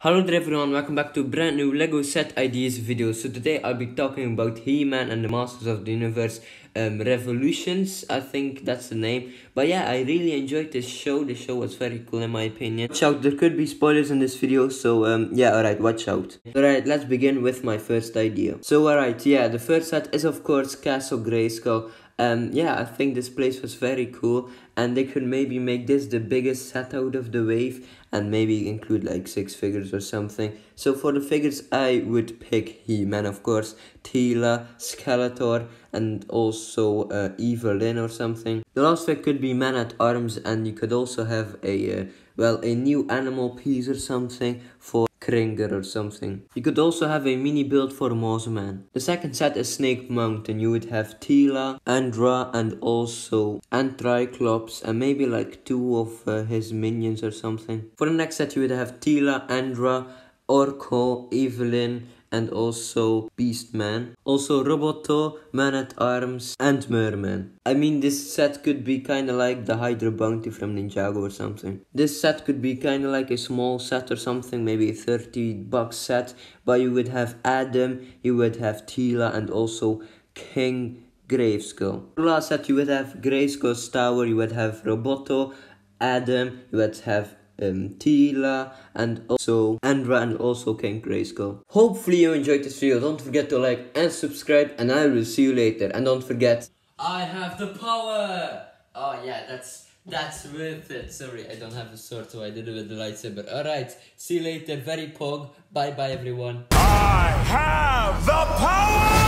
Hello there everyone, welcome back to brand new LEGO set ideas video. So today I'll be talking about He-Man and the Masters of the Universe um, Revolutions, I think that's the name. But yeah, I really enjoyed this show. The show was very cool in my opinion. Watch out, there could be spoilers in this video, so um, yeah, alright, watch out. Alright, let's begin with my first idea. So alright, yeah, the first set is of course Castle Grayskull. Um, yeah, I think this place was very cool and they could maybe make this the biggest set out of the wave and maybe include like six figures or something. So for the figures I would pick He-Man of course, Tila, Skeletor and also also uh, Evelyn or something. The last set could be Man at Arms, and you could also have a uh, well a new animal piece or something for Kringer or something. You could also have a mini build for Mozman. The second set is Snake Mountain. You would have Tila, Andra, and also Antriclops, and maybe like two of uh, his minions or something. For the next set, you would have Tila, Andra, Orko, Evelyn, and also Beastman. Also Roboto, Man-at-Arms and Merman. I mean this set could be kinda like the Hydra Bounty from Ninjago or something. This set could be kinda like a small set or something, maybe a 30 bucks set, but you would have Adam, you would have Tila and also King Graveskull. Last set you would have Grayskull's Tower, you would have Roboto, Adam, you would have um, Tila and also Andra and also King Grayskull. Hopefully you enjoyed this video. Don't forget to like and subscribe and I will see you later. And don't forget, I have the power! Oh yeah, that's that's worth it. Sorry, I don't have a sword, so I did it with the lightsaber. Alright, see you later, very pog. Bye bye everyone. I have the power!